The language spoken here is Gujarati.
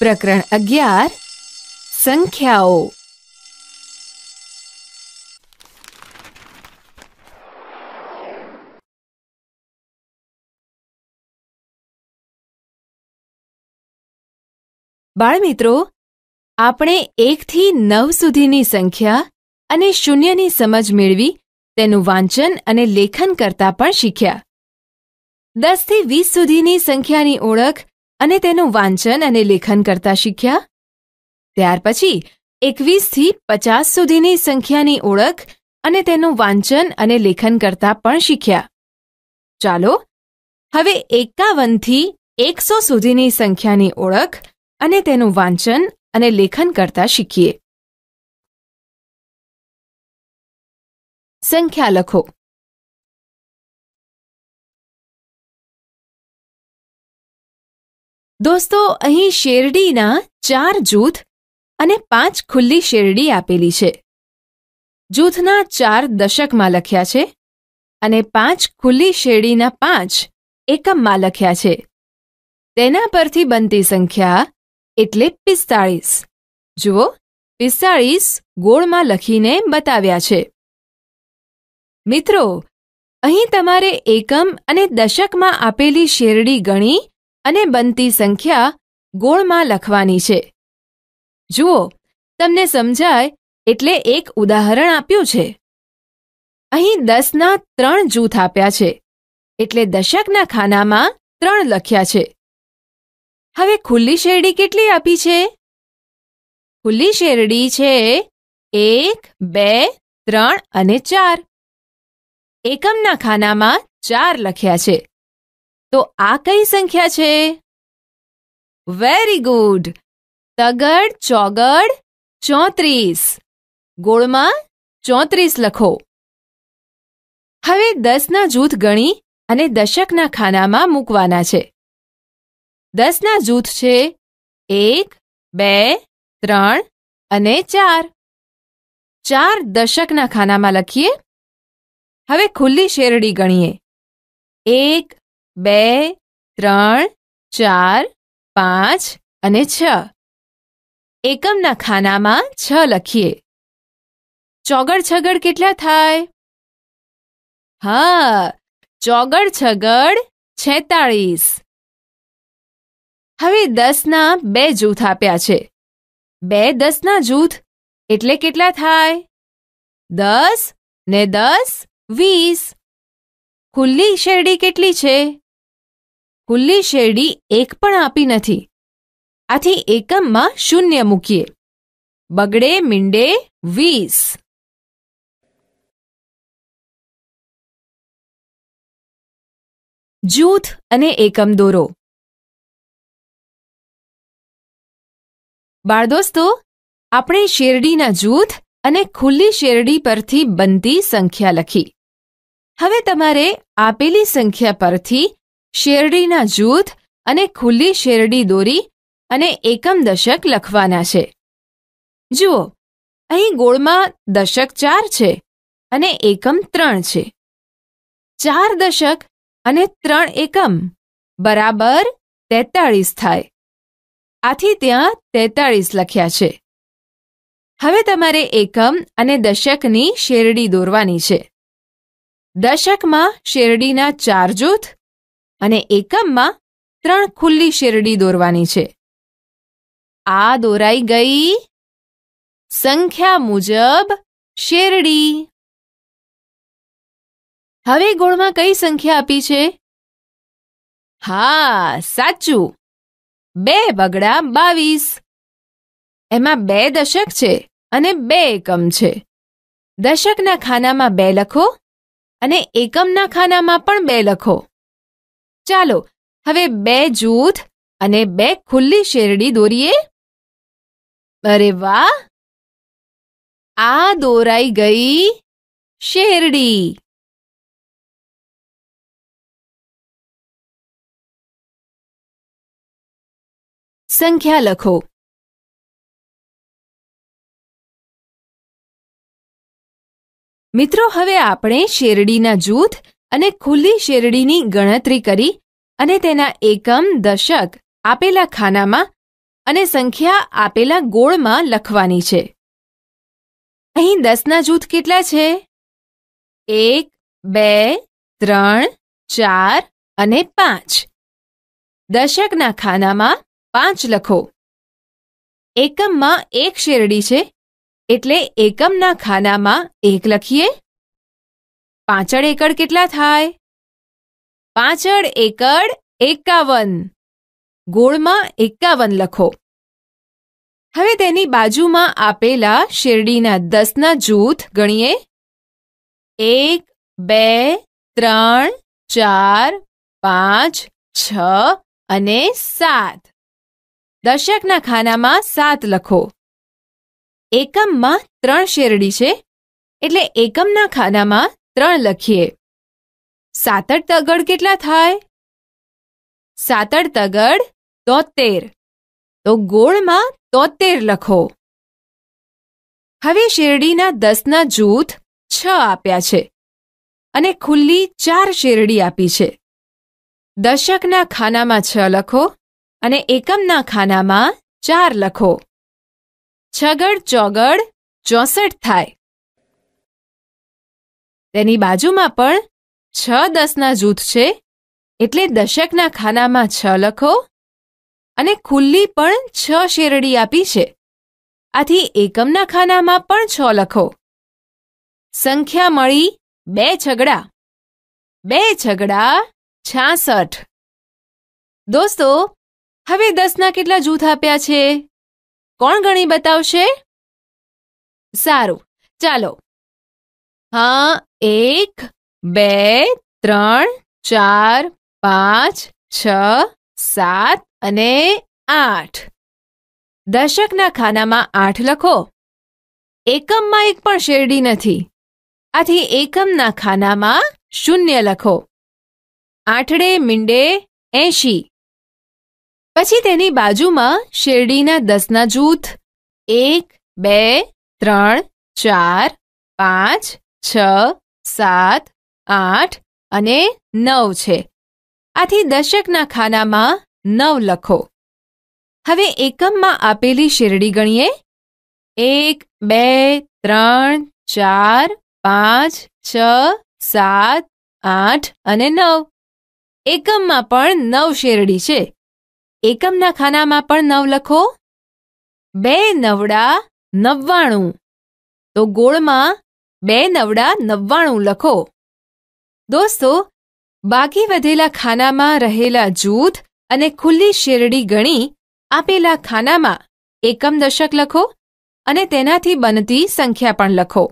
પ્રકરણ અગિયાર સંખ્યાઓ બાળમિત્રો આપણે એકથી નવ સુધીની સંખ્યા અને શૂન્યની સમજ મેળવી તેનું વાંચન અને લેખન કરતા પણ શીખ્યા દસથી વીસ સુધીની સંખ્યાની ઓળખ અને તેનું વાંચન અને લેખન કરતા શીખ્યા ત્યાર પછી એકવીસથી પચાસ સુધીની સંખ્યાની ઓળખ અને તેનું વાંચન અને લેખન કરતા પણ શીખ્યા ચાલો હવે એકાવનથી એકસો સુધીની સંખ્યાની ઓળખ અને તેનું વાંચન અને લેખન કરતા શીખીએ સંખ્યા લખો દોસ્તો અહીં શેરડીના ચાર જૂથ અને પાંચ ખુલ્લી શેરડી આપેલી છે જૂથના ચાર દશકમાં લખ્યા છે અને પાંચ ખુલ્લી શેરડીના પાંચ એકમમાં લખ્યા છે તેના પરથી બનતી સંખ્યા એટલે પિસ્તાળીસ જુઓ પિસ્તાળીસ ગોળમાં લખીને બતાવ્યા છે મિત્રો અહીં તમારે એકમ અને દશકમાં આપેલી શેરડી ગણી અને બનતી સંખ્યા ગોળમાં લખવાની છે જુઓ તમને સમજાય એટલે એક ઉદાહરણ આપ્યું છે અહીં દસના ત્રણ જૂથ આપ્યા છે એટલે દશકના ખાનામાં ત્રણ લખ્યા છે હવે ખુલ્લી શેરડી કેટલી આપી છે ખુલ્લી શેરડી છે એક બે ત્રણ અને ચાર એકમના ખાનામાં ચાર લખ્યા છે તો આ કઈ સંખ્યા છે વેરી ગુડ તગડ ચોગડ ચોત્રીસ ગોળમાં ચોત્રીસ લખો હવે દસના જૂથ ગણી અને દશકના ખાનામાં મૂકવાના છે દસના જૂથ છે એક બે ત્રણ અને ચાર ચાર દશકના ખાનામાં લખીએ હવે ખુલ્લી શેરડી ગણીએ એક બે ત્રણ ચાર પાંચ અને છ એકમના ખાનામાં છ લખીએ ચોગડ છગડ કેટલા થાય હા ચોગડ છગડ છેતાળીસ હવે દસના બે જૂથ આપ્યા છે બે દસના જૂથ એટલે કેટલા થાય દસ ને દસ વીસ ખુલ્લી શેરડી કેટલી છે ખુલ્લી શેરડી એક પણ આપી નથી આથી એકમમાં શૂન્ય મૂકીએ બગડે મીંડે વીસ જૂથ અને એકમ દોરો બાળદોસ્તો આપણે શેરડીના જૂથ અને ખુલ્લી શેરડી પરથી બનતી સંખ્યા લખી હવે તમારે આપેલી સંખ્યા પરથી શેરડીના જૂથ અને ખુલ્લી શેરડી દોરી અને એકમ દશક લખવાના છે જુઓ અહીં ગોળમાં દશક ચાર છે અને એકમ ત્રણ છે ચાર દશક અને ત્રણ એકમ બરાબર તેતાળીસ થાય આથી ત્યાં તેતાળીસ લખ્યા છે હવે તમારે એકમ અને દશકની શેરડી દોરવાની છે દશકમાં શેરડીના ચાર જૂથ અને એકમમાં ત્રણ ખુલ્લી શેરડી દોરવાની છે આ દોરાઈ ગઈ સંખ્યા મુજબ શેરડી હવે ગોળમાં કઈ સંખ્યા આપી છે હા સાચું બે બગડા બાવીસ એમાં બે દશક છે અને બે એકમ છે દશકના ખાનામાં બે લખો અને એકમના ખાનામાં પણ બે લખો ચાલો હવે બે જૂથ અને બે ખુલ્લી શેરડી દોરીએ અરે વાહ આ દોરાઈ ગઈ શેરડી સંખ્યા લખો મિત્રો હવે આપણે શેરડીના જૂથ અને ખુલ્લી શેરડીની ગણતરી કરી અને તેના એકમ દશક આપેલા ખાનામાં અને સંખ્યા આપેલા ગોળમાં લખવાની છે અહીં દસના જૂથ કેટલા છે એક બે ત્રણ ચાર અને પાંચ દશકના ખાનામાં પાંચ લખો એકમમાં એક શેરડી છે એટલે એકમના ખાનામાં એક લખીએ પાંચડ એકડ કેટલા થાય પાંચડ એકડ એકાવન ગોળમાં એકાવન લખો હવે તેની બાજુમાં આપેલા શેરડીના દસના જૂથ ગણીએ એક બે ત્રણ ચાર પાંચ છ અને સાત દશકના ખાનામાં સાત લખો એકમમાં ત્રણ શેરડી છે એટલે એકમના ખાનામાં ત્રણ લખીએ સાતર તગડ કેટલા થાય સાતર તગડ તોતેર તો ગોળમાં તોતેર લખો હવે શેરડીના દસના જૂથ છ આપ્યા છે અને ખુલ્લી ચાર શેરડી આપી છે દશકના ખાનામાં છ લખો અને એકમના ખાનામાં ચાર લખો છગડ ચોગડ ચોસઠ થાય તેની બાજુમાં પણ છ દસના જૂથ છે એટલે દશકના ખાનામાં છ લખો અને ખુલ્લી પણ છ શેરડી આપી છે આથી એકમના ખાનામાં પણ છ લખો સંખ્યા મળી બે છગડા બે છગડા છાસઠ દોસ્તો હવે દસના કેટલા જૂથ આપ્યા છે કોણ ગણી બતાવશે સારું ચાલો હા એક બે ત્રણ ચાર પાંચ છ સાત અને આઠ દશકના ખાનામાં આઠ લખો એકમમાં એક પણ શેરડી નથી આથી એકમના ખાનામાં શૂન્ય લખો આઠડે મીંડે એંશી પછી તેની બાજુમાં શેરડીના દસના જૂથ એક બે ત્રણ ચાર પાંચ છ સાત આઠ અને નવ છે આથી દશકના ખાનામાં નવ લખો હવે એકમમાં આપેલી શેરડી ગણીએ એક બે ત્રણ ચાર પાંચ છ સાત આઠ અને નવ એકમમાં પણ નવ શેરડી છે એકમના ખાનામાં પણ નવ લખો બે નવડા નવ્વાણું તો ગોળમાં બે નવડા નવ્વાણું લખો દોસ્તો બાકી વધેલા ખાનામાં રહેલા જૂથ અને ખુલ્લી શેરડી ગણી આપેલા ખાનામાં એકમ દશક લખો અને તેનાથી બનતી સંખ્યા પણ લખો